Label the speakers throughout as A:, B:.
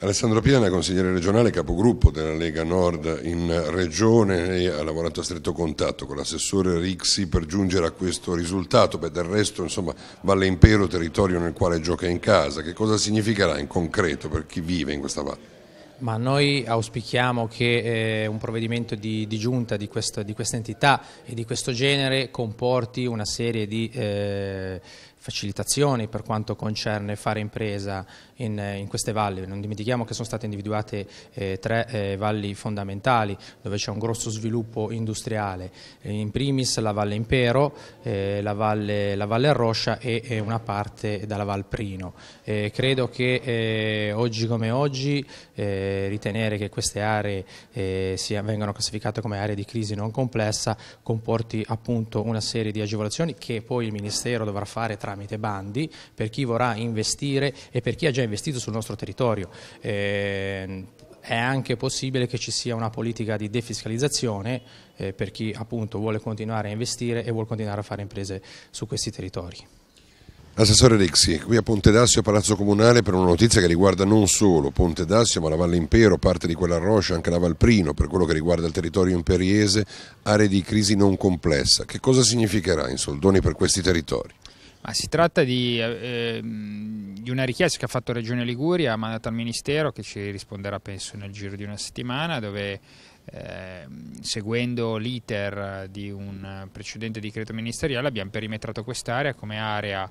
A: Alessandro Piana, consigliere regionale, capogruppo della Lega Nord in Regione, lei ha lavorato a stretto contatto con l'assessore Rixi per giungere a questo risultato, Beh, del resto insomma, Valle Impero, territorio nel quale gioca in casa, che cosa significherà in concreto per chi vive in questa valle?
B: Ma noi auspichiamo che eh, un provvedimento di, di giunta di, questo, di, questa entità e di questo genere comporti una serie di... Eh, facilitazioni per quanto concerne fare impresa in, eh, in queste valli. Non dimentichiamo che sono state individuate eh, tre eh, valli fondamentali dove c'è un grosso sviluppo industriale, eh, in primis la Valle Impero, eh, la, valle, la Valle Roscia e, e, una parte dalla Val Prino. Eh, credo che oggi come oggi ritenere che queste aree sia, vengano classificate come aree di crisi non complessa comporti appunto una serie di agevolazioni che poi il Ministero dovrà fare tra tramite bandi per chi vorrà investire e per chi ha già investito sul nostro territorio. Eh, è anche possibile che ci sia una politica di defiscalizzazione eh, per chi appunto vuole continuare a investire e vuole continuare a fare imprese su questi
A: territori. Assessore Rixi, qui a Ponte d'Assio, Palazzo Comunale, per una notizia che riguarda non solo Ponte d'Assio, ma la Valle Impero, parte di quella Roscia, anche la Valprino, per quello che riguarda il territorio imperiese, aree di crisi non complessa. Che cosa significherà in soldoni per questi territori?
C: Ma si tratta di, eh, ehm, di, una richiesta che ha fatto Regione Liguria, mandata al Ministero, che ci risponderà penso nel giro di una settimana, dove Ehm, seguendo l'iter di un precedente decreto ministeriale abbiamo perimetrato quest'area come area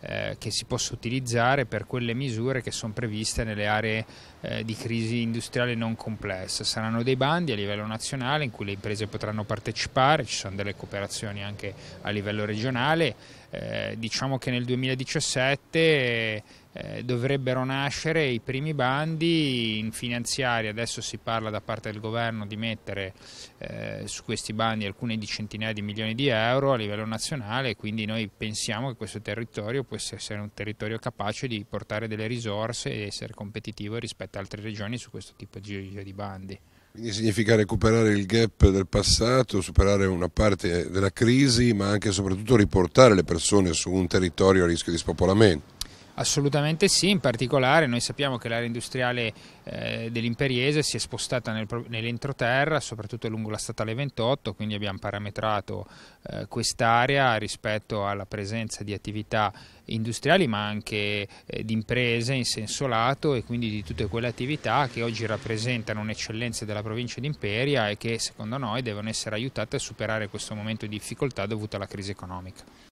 C: eh, che si possa utilizzare per quelle misure che sono previste nelle aree eh, di crisi industriale non complessa. Saranno dei bandi a livello nazionale in cui le imprese potranno partecipare, ci sono delle cooperazioni anche a livello regionale, eh, diciamo che nel 2017 eh, dovrebbero nascere i primi bandi in finanziaria, adesso si parla da parte del governo di mettere eh, su questi bandi alcune di centinaia di milioni di euro a livello nazionale, quindi noi pensiamo che questo territorio possa essere un territorio capace di portare delle risorse e essere competitivo rispetto ad altre regioni su questo tipo di bandi.
A: Quindi significa recuperare il gap del passato, superare una parte della crisi, ma anche e soprattutto riportare le persone su un territorio a rischio di spopolamento.
C: Assolutamente sì, in particolare noi sappiamo che l'area industriale eh, dell'Imperiese si è spostata nel, nell'entroterra, soprattutto lungo la statale 28, quindi abbiamo parametrato eh, quest'area rispetto alla presenza di attività industriali ma anche eh, di imprese in senso lato e quindi di tutte quelle attività che oggi rappresentano un'eccellenza della provincia di Imperia e che secondo noi devono essere aiutate a superare questo momento di difficoltà dovuto alla crisi economica.